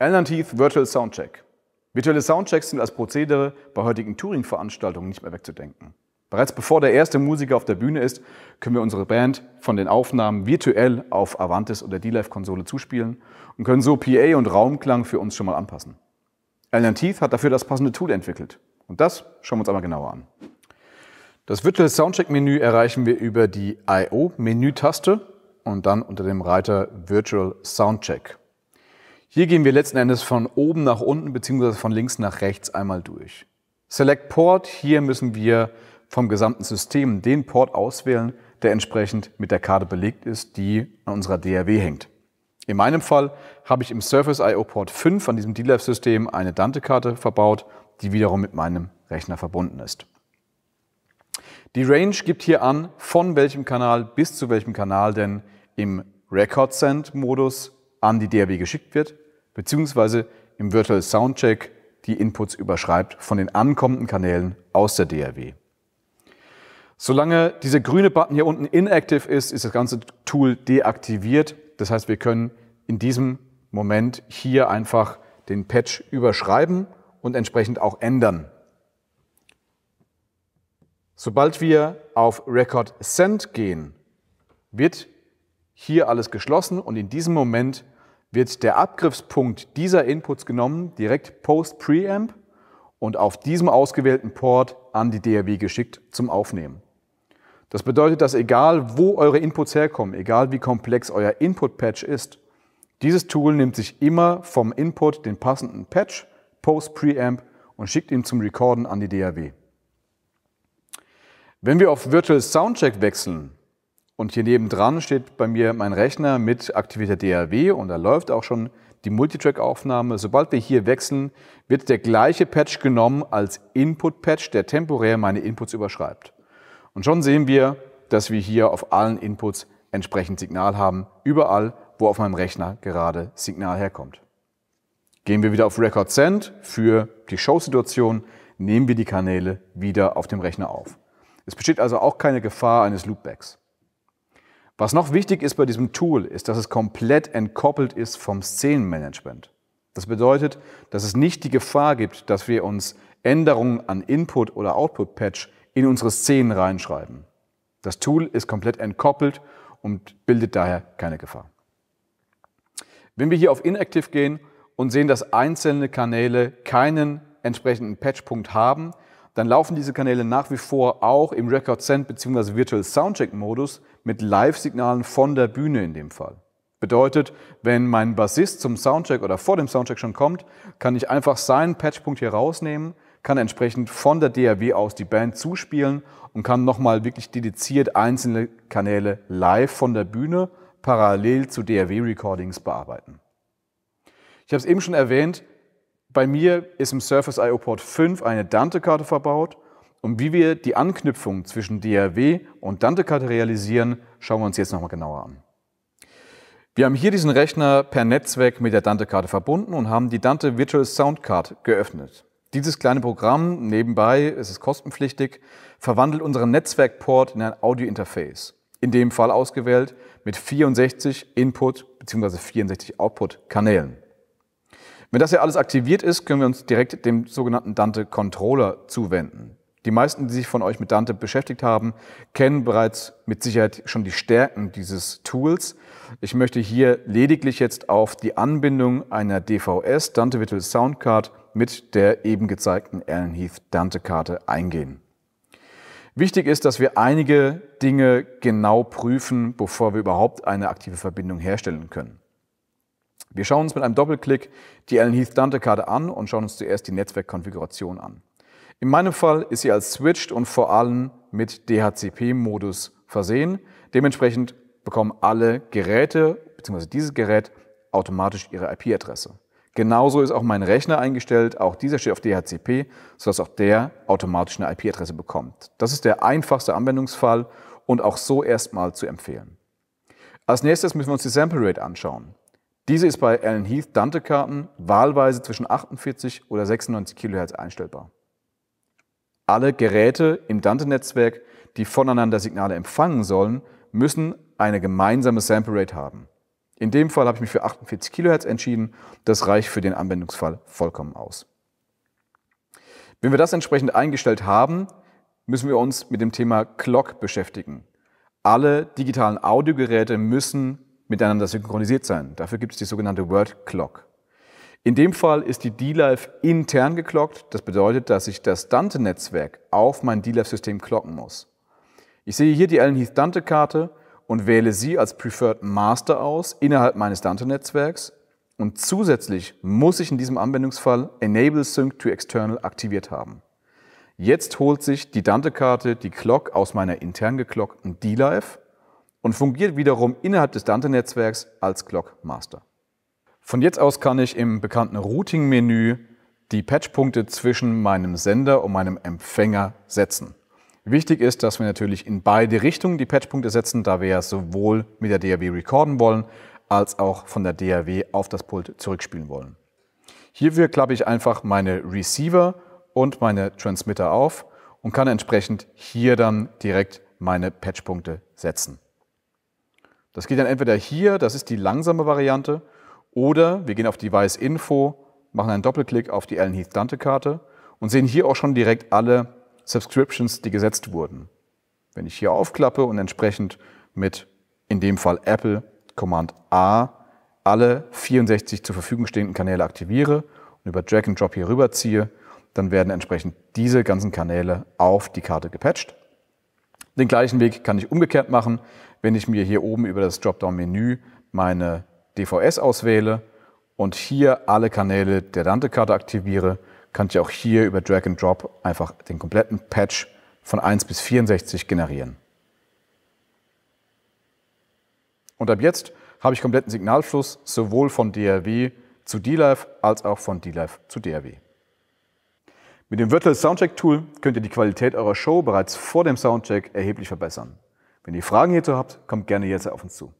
Alan Teeth Virtual Soundcheck. Virtuelle Soundchecks sind als Prozedere bei heutigen Touring-Veranstaltungen nicht mehr wegzudenken. Bereits bevor der erste Musiker auf der Bühne ist, können wir unsere Band von den Aufnahmen virtuell auf Avantis oder D-Live-Konsole zuspielen und können so PA und Raumklang für uns schon mal anpassen. Alan Teeth hat dafür das passende Tool entwickelt. Und das schauen wir uns einmal genauer an. Das Virtual Soundcheck-Menü erreichen wir über die I.O.-Menü-Taste und dann unter dem Reiter Virtual Soundcheck. Hier gehen wir letzten Endes von oben nach unten bzw. von links nach rechts einmal durch. Select Port, hier müssen wir vom gesamten System den Port auswählen, der entsprechend mit der Karte belegt ist, die an unserer DRW hängt. In meinem Fall habe ich im Surface IO Port 5 an diesem d system eine Dante-Karte verbaut, die wiederum mit meinem Rechner verbunden ist. Die Range gibt hier an, von welchem Kanal bis zu welchem Kanal denn im Record Send Modus an die DRW geschickt wird beziehungsweise im Virtual Soundcheck die Inputs überschreibt von den ankommenden Kanälen aus der DRW. Solange dieser grüne Button hier unten inactive ist, ist das ganze Tool deaktiviert. Das heißt, wir können in diesem Moment hier einfach den Patch überschreiben und entsprechend auch ändern. Sobald wir auf Record Send gehen, wird hier alles geschlossen und in diesem Moment wird der Abgriffspunkt dieser Inputs genommen, direkt post-Preamp und auf diesem ausgewählten Port an die DAW geschickt zum Aufnehmen. Das bedeutet, dass egal wo eure Inputs herkommen, egal wie komplex euer Input-Patch ist, dieses Tool nimmt sich immer vom Input den passenden Patch, Post-Preamp und schickt ihn zum Recorden an die DAW. Wenn wir auf Virtual Soundcheck wechseln, und hier nebendran steht bei mir mein Rechner mit aktivierter DAW und da läuft auch schon die Multitrack-Aufnahme. Sobald wir hier wechseln, wird der gleiche Patch genommen als Input-Patch, der temporär meine Inputs überschreibt. Und schon sehen wir, dass wir hier auf allen Inputs entsprechend Signal haben, überall, wo auf meinem Rechner gerade Signal herkommt. Gehen wir wieder auf Record Send für die Show-Situation, nehmen wir die Kanäle wieder auf dem Rechner auf. Es besteht also auch keine Gefahr eines Loopbacks. Was noch wichtig ist bei diesem Tool, ist, dass es komplett entkoppelt ist vom Szenenmanagement. Das bedeutet, dass es nicht die Gefahr gibt, dass wir uns Änderungen an Input- oder Output-Patch in unsere Szenen reinschreiben. Das Tool ist komplett entkoppelt und bildet daher keine Gefahr. Wenn wir hier auf Inactive gehen und sehen, dass einzelne Kanäle keinen entsprechenden Patchpunkt haben, dann laufen diese Kanäle nach wie vor auch im Record Send bzw. Virtual Soundcheck Modus mit Live-Signalen von der Bühne in dem Fall. Bedeutet, wenn mein Bassist zum Soundcheck oder vor dem Soundcheck schon kommt, kann ich einfach seinen Patchpunkt hier rausnehmen, kann entsprechend von der DAW aus die Band zuspielen und kann nochmal wirklich dediziert einzelne Kanäle live von der Bühne parallel zu DAW-Recordings bearbeiten. Ich habe es eben schon erwähnt, bei mir ist im Surface IO Port 5 eine Dante-Karte verbaut und wie wir die Anknüpfung zwischen DRW und Dante-Karte realisieren, schauen wir uns jetzt nochmal genauer an. Wir haben hier diesen Rechner per Netzwerk mit der Dante-Karte verbunden und haben die Dante Virtual Sound Card geöffnet. Dieses kleine Programm, nebenbei, es ist kostenpflichtig, verwandelt unseren Netzwerkport in ein Audio-Interface. In dem Fall ausgewählt mit 64 Input bzw. 64 Output-Kanälen. Wenn das ja alles aktiviert ist, können wir uns direkt dem sogenannten Dante Controller zuwenden. Die meisten, die sich von euch mit Dante beschäftigt haben, kennen bereits mit Sicherheit schon die Stärken dieses Tools. Ich möchte hier lediglich jetzt auf die Anbindung einer DVS Dante Virtual Soundcard mit der eben gezeigten Alan Heath Dante Karte eingehen. Wichtig ist, dass wir einige Dinge genau prüfen, bevor wir überhaupt eine aktive Verbindung herstellen können. Wir schauen uns mit einem Doppelklick die Alan Heath Dante Karte an und schauen uns zuerst die Netzwerkkonfiguration an. In meinem Fall ist sie als switched und vor allem mit DHCP-Modus versehen. Dementsprechend bekommen alle Geräte bzw. dieses Gerät automatisch ihre IP-Adresse. Genauso ist auch mein Rechner eingestellt, auch dieser steht auf DHCP, sodass auch der automatisch eine IP-Adresse bekommt. Das ist der einfachste Anwendungsfall und auch so erstmal zu empfehlen. Als nächstes müssen wir uns die Sample Rate anschauen. Diese ist bei Allen Heath Dante Karten wahlweise zwischen 48 oder 96 kHz einstellbar. Alle Geräte im Dante-Netzwerk, die voneinander Signale empfangen sollen, müssen eine gemeinsame Sample Rate haben. In dem Fall habe ich mich für 48 Kilohertz entschieden. Das reicht für den Anwendungsfall vollkommen aus. Wenn wir das entsprechend eingestellt haben, müssen wir uns mit dem Thema Clock beschäftigen. Alle digitalen Audiogeräte müssen miteinander synchronisiert sein. Dafür gibt es die sogenannte Word Clock. In dem Fall ist die DLive intern geklockt. Das bedeutet, dass ich das Dante-Netzwerk auf mein dlive system klocken muss. Ich sehe hier die Allen Heath Dante-Karte und wähle sie als Preferred Master aus innerhalb meines Dante-Netzwerks. Und zusätzlich muss ich in diesem Anwendungsfall Enable Sync to External aktiviert haben. Jetzt holt sich die Dante-Karte die Clock aus meiner intern geklockten DLive und fungiert wiederum innerhalb des Dante-Netzwerks als Clock Master. Von jetzt aus kann ich im bekannten Routing-Menü die Patchpunkte zwischen meinem Sender und meinem Empfänger setzen. Wichtig ist, dass wir natürlich in beide Richtungen die Patchpunkte setzen, da wir sowohl mit der DAW recorden wollen, als auch von der DAW auf das Pult zurückspielen wollen. Hierfür klappe ich einfach meine Receiver und meine Transmitter auf und kann entsprechend hier dann direkt meine Patchpunkte setzen. Das geht dann entweder hier, das ist die langsame Variante, oder wir gehen auf Device Info, machen einen Doppelklick auf die Alan Heath Dante Karte und sehen hier auch schon direkt alle Subscriptions, die gesetzt wurden. Wenn ich hier aufklappe und entsprechend mit in dem Fall Apple Command A alle 64 zur Verfügung stehenden Kanäle aktiviere und über Drag and Drop hier rüberziehe, dann werden entsprechend diese ganzen Kanäle auf die Karte gepatcht. Den gleichen Weg kann ich umgekehrt machen, wenn ich mir hier oben über das Dropdown-Menü meine DVS auswähle und hier alle Kanäle der Dante-Karte aktiviere, kann ich auch hier über Drag and Drop einfach den kompletten Patch von 1 bis 64 generieren. Und ab jetzt habe ich kompletten Signalfluss sowohl von DRW zu DLive als auch von DLive zu DRW. Mit dem Virtual Soundcheck Tool könnt ihr die Qualität eurer Show bereits vor dem Soundcheck erheblich verbessern. Wenn ihr Fragen hierzu habt, kommt gerne jetzt auf uns zu.